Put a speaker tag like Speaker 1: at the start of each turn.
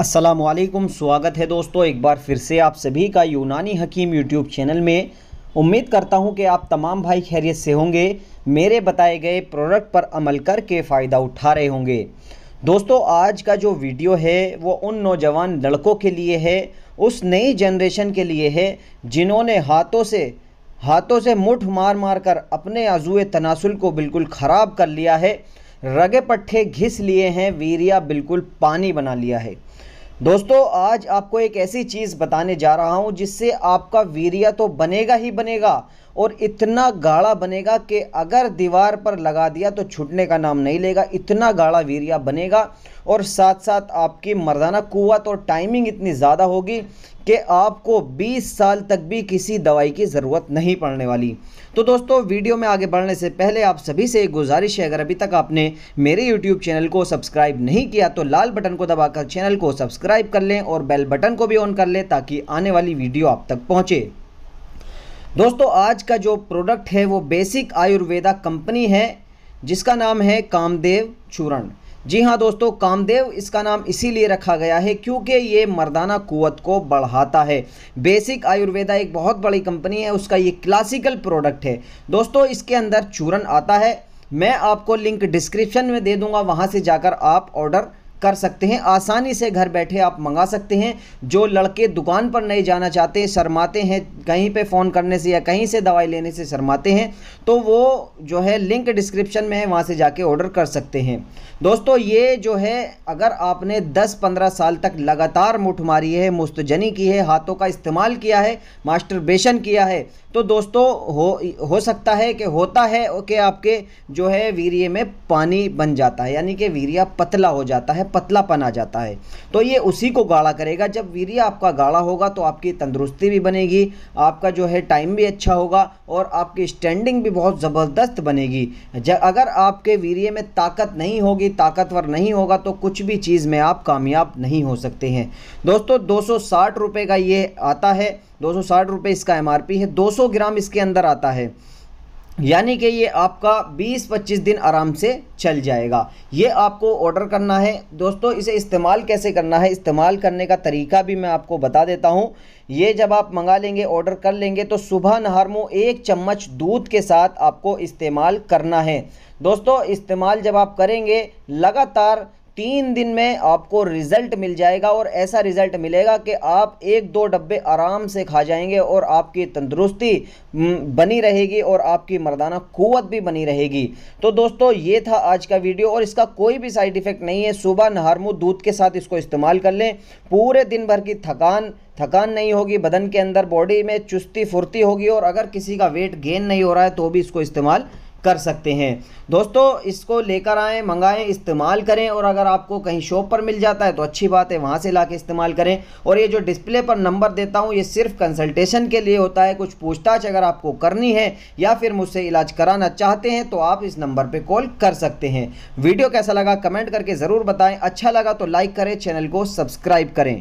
Speaker 1: असलम स्वागत है दोस्तों एक बार फिर से आप सभी का यूनानी हकीम यूट्यूब चैनल में उम्मीद करता हूं कि आप तमाम भाई खैरियत से होंगे मेरे बताए गए प्रोडक्ट पर अमल करके फ़ायदा उठा रहे होंगे दोस्तों आज का जो वीडियो है वो उन नौजवान लड़कों के लिए है उस नई जनरेशन के लिए है जिन्होंने हाथों से हाथों से मुठ मार मार कर अपने अजू तनासल को बिल्कुल ख़राब कर लिया है रगे पट्टे घिस लिए हैं वीरिया बिल्कुल पानी बना लिया है दोस्तों आज आपको एक ऐसी चीज़ बताने जा रहा हूँ जिससे आपका वीरिया तो बनेगा ही बनेगा और इतना गाढ़ा बनेगा कि अगर दीवार पर लगा दिया तो छूटने का नाम नहीं लेगा इतना गाढ़ा वीरिया बनेगा और साथ साथ आपकी मर्दाना कुत और टाइमिंग इतनी ज़्यादा होगी कि आपको 20 साल तक भी किसी दवाई की ज़रूरत नहीं पड़ने वाली तो दोस्तों वीडियो में आगे बढ़ने से पहले आप सभी से एक गुजारिश है अगर अभी तक आपने मेरे यूट्यूब चैनल को सब्सक्राइब नहीं किया तो लाल बटन को दबाकर चैनल को सब्सक्राइब कर लें और बेल बटन को भी ऑन कर लें ताकि आने वाली वीडियो आप तक पहुँचे दोस्तों आज का जो प्रोडक्ट है वो बेसिक आयुर्वेदा कंपनी है जिसका नाम है कामदेव चूरण जी हाँ दोस्तों कामदेव इसका नाम इसीलिए रखा गया है क्योंकि ये मर्दाना कुवत को बढ़ाता है बेसिक आयुर्वेदा एक बहुत बड़ी कंपनी है उसका ये क्लासिकल प्रोडक्ट है दोस्तों इसके अंदर चूरन आता है मैं आपको लिंक डिस्क्रिप्शन में दे दूंगा वहाँ से जाकर आप ऑर्डर कर सकते हैं आसानी से घर बैठे आप मंगा सकते हैं जो लड़के दुकान पर नहीं जाना चाहते शर्माते हैं कहीं पे फ़ोन करने से या कहीं से दवाई लेने से शर्माते हैं तो वो जो है लिंक डिस्क्रिप्शन में है वहाँ से जाके ऑर्डर कर सकते हैं दोस्तों ये जो है अगर आपने 10-15 साल तक लगातार मुठ मारी है मुस्तजनी की है हाथों का इस्तेमाल किया है मास्टर किया है तो दोस्तों हो हो सकता है कि होता है कि आपके जो है वीरिए में पानी बन जाता है यानी कि वीरिया पतला हो जाता है पतलापन आ जाता है तो ये उसी को गाढ़ा करेगा जब वीर्य आपका गाढ़ा होगा तो आपकी तंदुरुस्ती भी बनेगी आपका जो है टाइम भी अच्छा होगा और आपकी स्टैंडिंग भी बहुत ज़बरदस्त बनेगी अगर आपके वीर्य में ताकत नहीं होगी ताकतवर नहीं होगा तो कुछ भी चीज़ में आप कामयाब नहीं हो सकते हैं दोस्तों दो सौ का ये आता है दो सौ इसका एम है दो ग्राम इसके अंदर आता है यानी कि ये आपका 20-25 दिन आराम से चल जाएगा ये आपको ऑर्डर करना है दोस्तों इसे इस्तेमाल कैसे करना है इस्तेमाल करने का तरीका भी मैं आपको बता देता हूँ ये जब आप मंगा लेंगे ऑर्डर कर लेंगे तो सुबह नहर मुँह एक चम्मच दूध के साथ आपको इस्तेमाल करना है दोस्तों इस्तेमाल जब आप करेंगे लगातार तीन दिन में आपको रिज़ल्ट मिल जाएगा और ऐसा रिज़ल्ट मिलेगा कि आप एक दो डब्बे आराम से खा जाएंगे और आपकी तंदुरुस्ती बनी रहेगी और आपकी मर्दाना क़वत भी बनी रहेगी तो दोस्तों ये था आज का वीडियो और इसका कोई भी साइड इफ़ेक्ट नहीं है सुबह नहारमू दूध के साथ इसको इस्तेमाल कर लें पूरे दिन भर की थकान थकान नहीं होगी बदन के अंदर बॉडी में चुस्ती फुर्ती होगी और अगर किसी का वेट गेन नहीं हो रहा है तो भी इसको इस्तेमाल कर सकते हैं दोस्तों इसको लेकर आएँ मंगाएं इस्तेमाल करें और अगर आपको कहीं शॉप पर मिल जाता है तो अच्छी बात है वहाँ से ला इस्तेमाल करें और ये जो डिस्प्ले पर नंबर देता हूँ ये सिर्फ कंसल्टेशन के लिए होता है कुछ पूछताछ अगर आपको करनी है या फिर मुझसे इलाज कराना चाहते हैं तो आप इस नंबर पर कॉल कर सकते हैं वीडियो कैसा लगा कमेंट करके ज़रूर बताएँ अच्छा लगा तो लाइक करें चैनल को सब्सक्राइब करें